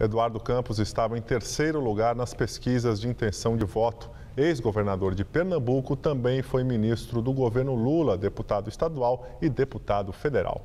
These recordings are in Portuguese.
Eduardo Campos estava em terceiro lugar nas pesquisas de intenção de voto. Ex-governador de Pernambuco também foi ministro do governo Lula, deputado estadual e deputado federal.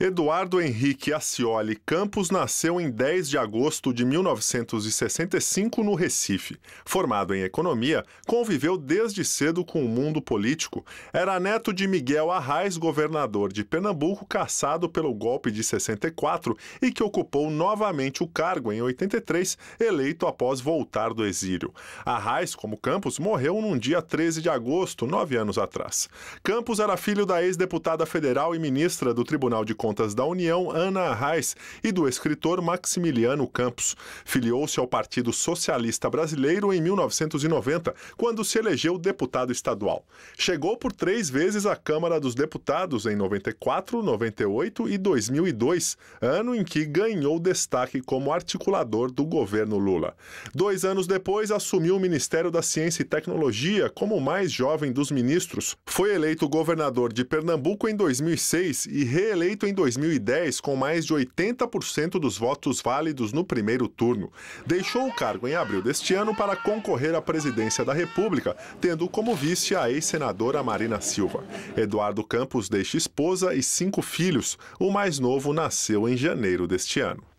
Eduardo Henrique Acioli Campos nasceu em 10 de agosto de 1965 no Recife. Formado em economia, conviveu desde cedo com o mundo político. Era neto de Miguel Arraes, governador de Pernambuco, caçado pelo golpe de 64 e que ocupou novamente o cargo em 83, eleito após voltar do exílio. Arraes, como Campos, morreu num dia 13 de agosto, nove anos atrás. Campos era filho da ex-deputada federal e ministra do Tribunal de Contas da União, Ana Arraes, e do escritor Maximiliano Campos. Filiou-se ao Partido Socialista Brasileiro em 1990, quando se elegeu deputado estadual. Chegou por três vezes à Câmara dos Deputados em 94, 98 e 2002, ano em que ganhou destaque como articulador do governo Lula. Dois anos depois, assumiu o Ministério da Ciência e Tecnologia como o mais jovem dos ministros. Foi eleito governador de Pernambuco em 2006 e reeleito em em 2010 com mais de 80% dos votos válidos no primeiro turno. Deixou o cargo em abril deste ano para concorrer à presidência da República, tendo como vice a ex-senadora Marina Silva. Eduardo Campos deixa esposa e cinco filhos. O mais novo nasceu em janeiro deste ano.